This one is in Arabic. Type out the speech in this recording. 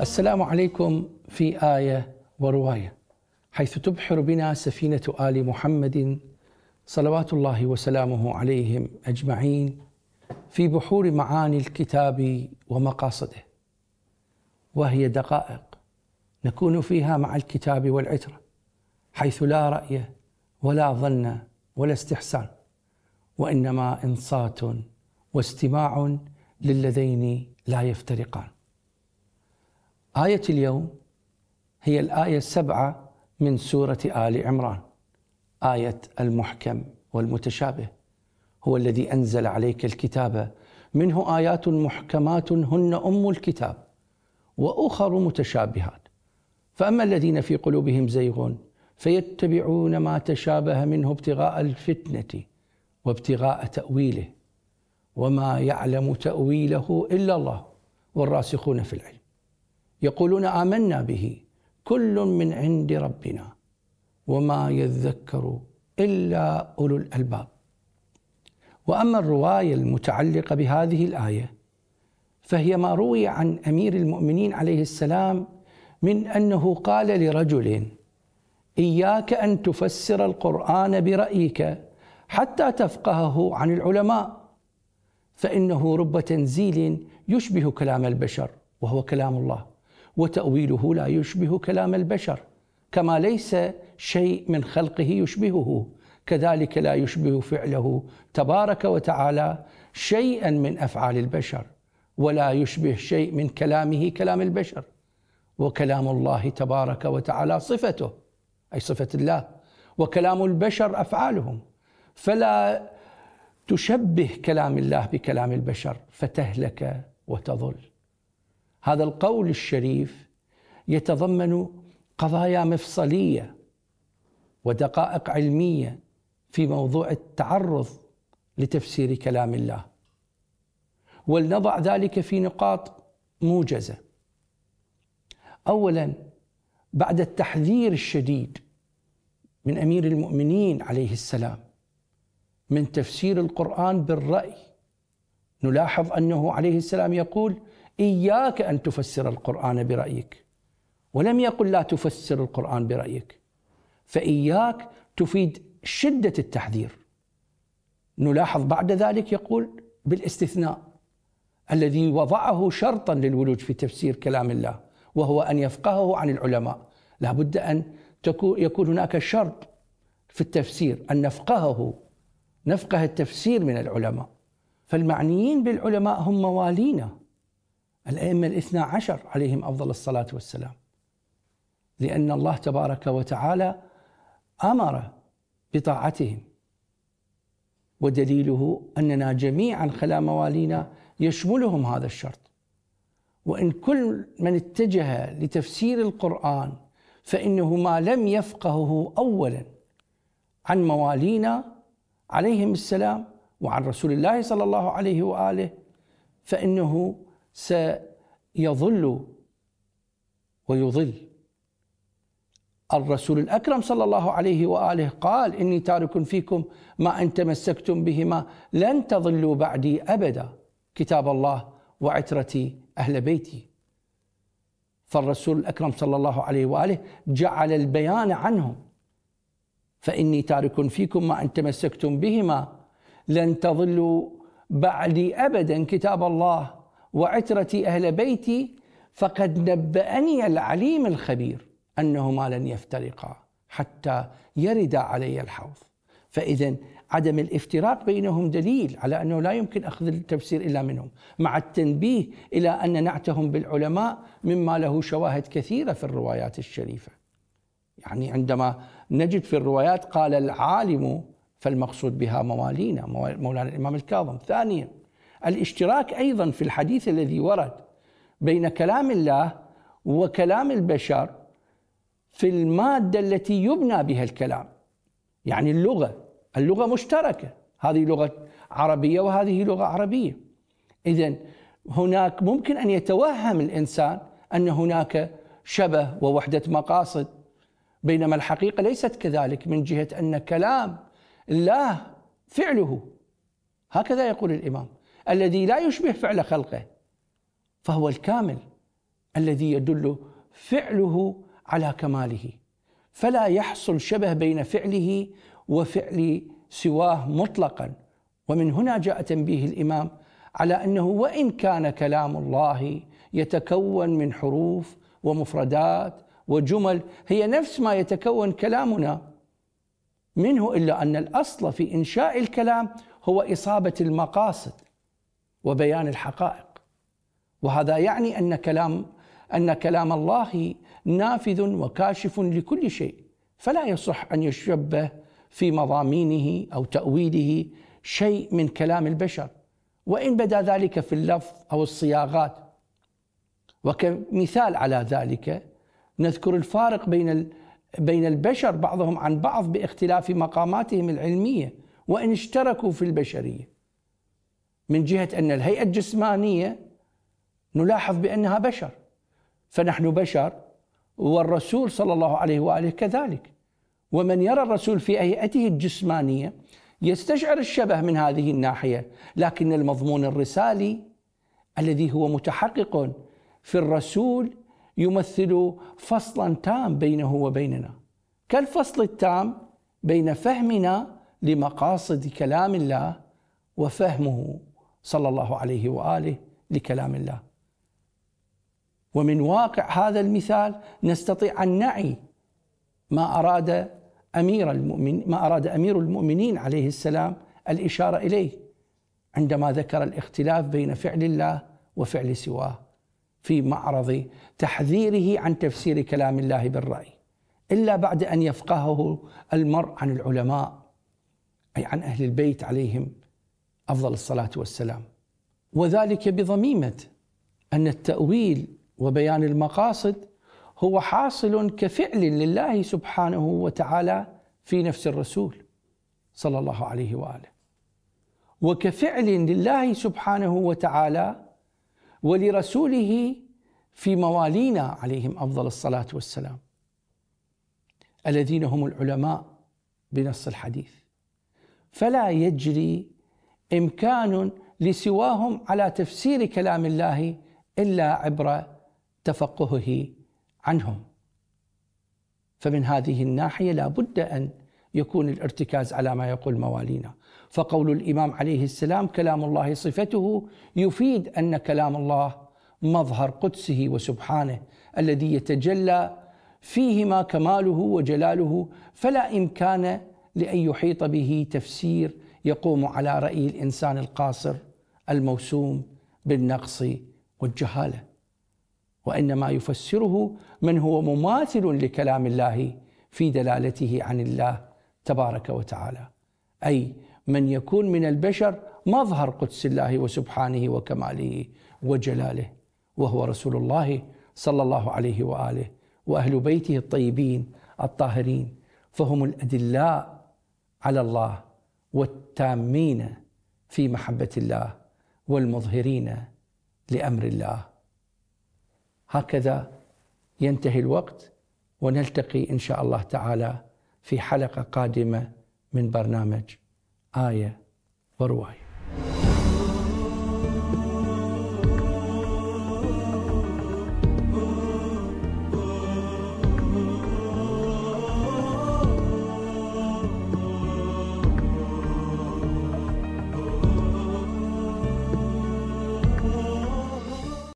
السلام عليكم في آية ورواية حيث تبحر بنا سفينة آل محمد صلوات الله وسلامه عليهم أجمعين في بحور معاني الكتاب ومقاصده وهي دقائق نكون فيها مع الكتاب والعترة حيث لا رأي ولا ظن ولا استحسان وإنما إنصات واستماع للذين لا يفترقان آية اليوم هي الآية السبعة من سورة آل عمران آية المحكم والمتشابه هو الذي أنزل عليك الكتاب منه آيات محكمات هن أم الكتاب وأخر متشابهات فأما الذين في قلوبهم زيغ فيتبعون ما تشابه منه ابتغاء الفتنة وابتغاء تأويله وما يعلم تأويله إلا الله والراسخون في العلم يقولون آمنا به كل من عند ربنا وما يذكر إلا أولو الألباب وأما الرواية المتعلقة بهذه الآية فهي ما روي عن أمير المؤمنين عليه السلام من أنه قال لرجل إياك أن تفسر القرآن برأيك حتى تفقهه عن العلماء فإنه رب تنزيل يشبه كلام البشر وهو كلام الله وتأويله لا يشبه كلام البشر كما ليس شيء من خلقه يشبهه كذلك لا يشبه فعله تبارك وتعالى شيئا من افعال البشر ولا يشبه شيء من كلامه كلام البشر وكلام الله تبارك وتعالى صفته اي صفه الله وكلام البشر افعالهم فلا تشبه كلام الله بكلام البشر فتهلك وتضل هذا القول الشريف يتضمن قضايا مفصليه ودقائق علميه في موضوع التعرض لتفسير كلام الله ولنضع ذلك في نقاط موجزه اولا بعد التحذير الشديد من امير المؤمنين عليه السلام من تفسير القران بالراي نلاحظ انه عليه السلام يقول إياك أن تفسر القرآن برأيك ولم يقل لا تفسر القرآن برأيك فإياك تفيد شدة التحذير نلاحظ بعد ذلك يقول بالاستثناء الذي وضعه شرطا للولوج في تفسير كلام الله وهو أن يفقهه عن العلماء لا بد أن يكون هناك شرط في التفسير أن نفقهه نفقه التفسير من العلماء فالمعنيين بالعلماء هم موالينا الأئمة الاثنا عشر عليهم أفضل الصلاة والسلام لأن الله تبارك وتعالى أمر بطاعتهم ودليله أننا جميعا خلا موالينا يشملهم هذا الشرط وإن كل من اتجه لتفسير القرآن فإنه ما لم يفقهه أولا عن موالينا عليهم السلام وعن رسول الله صلى الله عليه وآله فإنه سيظل ويضل الرسول الأكرم صلى الله عليه وآله قال إني تارك فيكم ما أن تمسكتم بهما لن تضلوا بعدي أبدا كتاب الله وعترتي أهل بيتي فالرسول الأكرم صلى الله عليه وآله جعل البيان عنهم فإني تارك فيكم ما أن تمسكتم بهما لن تضلوا بعدي أبدا كتاب الله وعترة أهل بيتي فقد نبأني العليم الخبير أنهما لن يفترقا حتى يرد علي الحوض فإذا عدم الافتراق بينهم دليل على أنه لا يمكن أخذ التفسير إلا منهم مع التنبيه إلى أن نعتهم بالعلماء مما له شواهد كثيرة في الروايات الشريفة يعني عندما نجد في الروايات قال العالم فالمقصود بها موالينا مولانا الإمام الكاظم ثانيا الاشتراك ايضا في الحديث الذي ورد بين كلام الله وكلام البشر في الماده التي يبنى بها الكلام يعني اللغه اللغه مشتركه هذه لغه عربيه وهذه لغه عربيه اذا هناك ممكن ان يتوهم الانسان ان هناك شبه ووحده مقاصد بينما الحقيقه ليست كذلك من جهه ان كلام الله فعله هكذا يقول الامام الذي لا يشبه فعل خلقه فهو الكامل الذي يدل فعله على كماله فلا يحصل شبه بين فعله وفعل سواه مطلقا ومن هنا جاء تنبيه الامام على انه وان كان كلام الله يتكون من حروف ومفردات وجمل هي نفس ما يتكون كلامنا منه الا ان الاصل في انشاء الكلام هو اصابه المقاصد وبيان الحقائق وهذا يعني ان كلام ان كلام الله نافذ وكاشف لكل شيء فلا يصح ان يشبه في مضامينه او تاويله شيء من كلام البشر وان بدا ذلك في اللفظ او الصياغات وكمثال على ذلك نذكر الفارق بين بين البشر بعضهم عن بعض باختلاف مقاماتهم العلميه وان اشتركوا في البشريه من جهة أن الهيئة الجسمانية نلاحظ بأنها بشر فنحن بشر والرسول صلى الله عليه وآله كذلك ومن يرى الرسول في هيئته الجسمانية يستشعر الشبه من هذه الناحية لكن المضمون الرسالي الذي هو متحقق في الرسول يمثل فصلا تام بينه وبيننا كالفصل التام بين فهمنا لمقاصد كلام الله وفهمه صلى الله عليه واله لكلام الله. ومن واقع هذا المثال نستطيع ان نعي ما اراد امير المؤمن ما اراد امير المؤمنين عليه السلام الاشاره اليه عندما ذكر الاختلاف بين فعل الله وفعل سواه في معرض تحذيره عن تفسير كلام الله بالراي الا بعد ان يفقهه المرء عن العلماء اي عن اهل البيت عليهم افضل الصلاه والسلام وذلك بضميمه ان التاويل وبيان المقاصد هو حاصل كفعل لله سبحانه وتعالى في نفس الرسول صلى الله عليه واله وكفعل لله سبحانه وتعالى ولرسوله في موالينا عليهم افضل الصلاه والسلام الذين هم العلماء بنص الحديث فلا يجري إمكان لسواهم على تفسير كلام الله إلا عبر تفقهه عنهم فمن هذه الناحية لا بد أن يكون الارتكاز على ما يقول موالينا فقول الإمام عليه السلام كلام الله صفته يفيد أن كلام الله مظهر قدسه وسبحانه الذي يتجلى فيهما كماله وجلاله فلا إمكان لأن يحيط به تفسير يقوم على رأي الإنسان القاصر الموسوم بالنقص والجهالة وإنما يفسره من هو مماثل لكلام الله في دلالته عن الله تبارك وتعالى أي من يكون من البشر مظهر قدس الله وسبحانه وكماله وجلاله وهو رسول الله صلى الله عليه واله واهل بيته الطيبين الطاهرين فهم الادلاء على الله والتامين في محبه الله والمظهرين لامر الله هكذا ينتهي الوقت ونلتقي ان شاء الله تعالى في حلقه قادمه من برنامج ايه وروايه